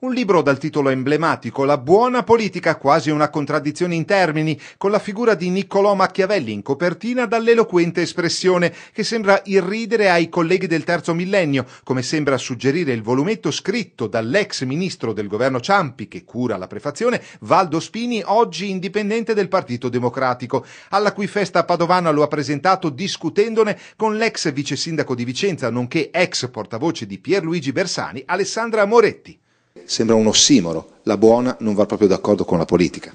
Un libro dal titolo emblematico, La buona politica, quasi una contraddizione in termini, con la figura di Niccolò Machiavelli in copertina dall'eloquente espressione che sembra irridere ai colleghi del terzo millennio, come sembra suggerire il volumetto scritto dall'ex ministro del governo Ciampi, che cura la prefazione, Valdo Spini, oggi indipendente del Partito Democratico, alla cui festa padovana lo ha presentato discutendone con l'ex vice sindaco di Vicenza, nonché ex portavoce di Pierluigi Bersani, Alessandra Moretti. Sembra un ossimoro, la buona non va proprio d'accordo con la politica.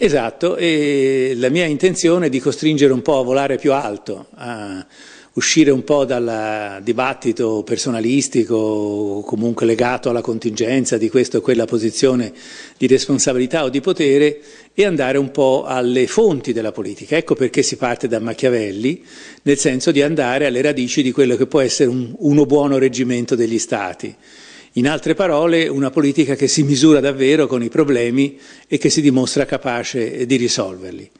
Esatto, e la mia intenzione è di costringere un po' a volare più alto, a uscire un po' dal dibattito personalistico, comunque legato alla contingenza di questa o quella posizione di responsabilità o di potere e andare un po' alle fonti della politica. Ecco perché si parte da Machiavelli, nel senso di andare alle radici di quello che può essere un, uno buono reggimento degli Stati. In altre parole, una politica che si misura davvero con i problemi e che si dimostra capace di risolverli.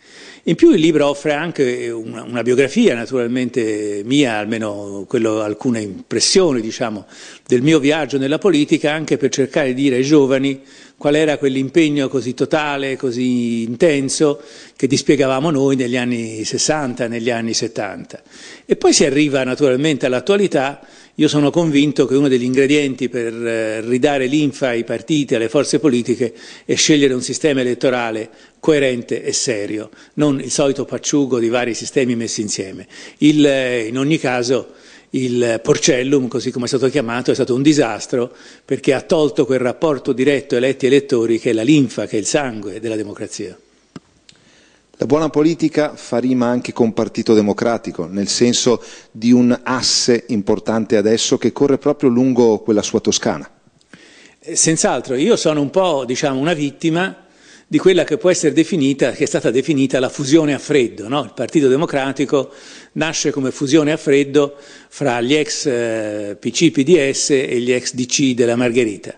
In più il libro offre anche una, una biografia, naturalmente mia, almeno quello, alcune impressioni diciamo, del mio viaggio nella politica, anche per cercare di dire ai giovani qual era quell'impegno così totale, così intenso che dispiegavamo noi negli anni 60, negli anni 70. E poi si arriva naturalmente all'attualità io sono convinto che uno degli ingredienti per eh, ridare linfa ai partiti, alle forze politiche, è scegliere un sistema elettorale coerente e serio, non il solito pacciugo di vari sistemi messi insieme. Il, eh, in ogni caso il Porcellum, così come è stato chiamato, è stato un disastro perché ha tolto quel rapporto diretto eletti-elettori che è la linfa, che è il sangue della democrazia. La buona politica fa rima anche con Partito Democratico, nel senso di un asse importante adesso che corre proprio lungo quella sua Toscana. Eh, senz'altro, io sono un po' diciamo, una vittima di quella che può essere definita, che è stata definita la fusione a freddo. No? Il Partito Democratico nasce come fusione a freddo fra gli ex eh, PC PDS e gli ex DC della Margherita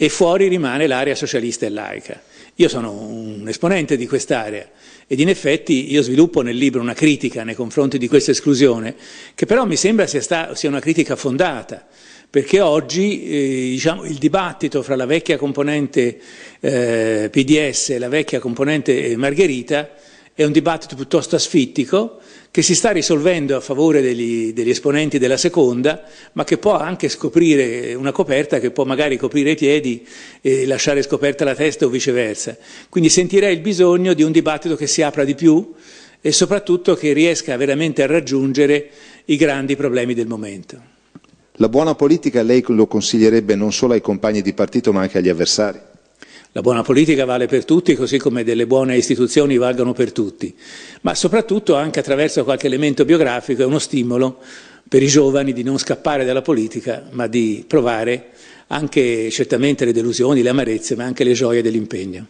e fuori rimane l'area socialista e laica. Io sono un esponente di quest'area ed in effetti io sviluppo nel libro una critica nei confronti di questa esclusione, che però mi sembra sia, sta, sia una critica fondata, perché oggi eh, diciamo, il dibattito fra la vecchia componente eh, PDS e la vecchia componente eh, Margherita è un dibattito piuttosto asfittico che si sta risolvendo a favore degli, degli, esponenti della seconda, ma che può anche scoprire una coperta che può magari coprire i piedi e lasciare scoperta la testa o viceversa. Quindi sentirei il bisogno di un dibattito che si apra di più e soprattutto che riesca veramente a raggiungere i grandi problemi del momento. La buona politica lei lo consiglierebbe non solo ai compagni di partito ma anche agli avversari? La buona politica vale per tutti, così come delle buone istituzioni valgono per tutti, ma soprattutto anche attraverso qualche elemento biografico è uno stimolo per i giovani di non scappare dalla politica, ma di provare anche certamente le delusioni, le amarezze, ma anche le gioie dell'impegno.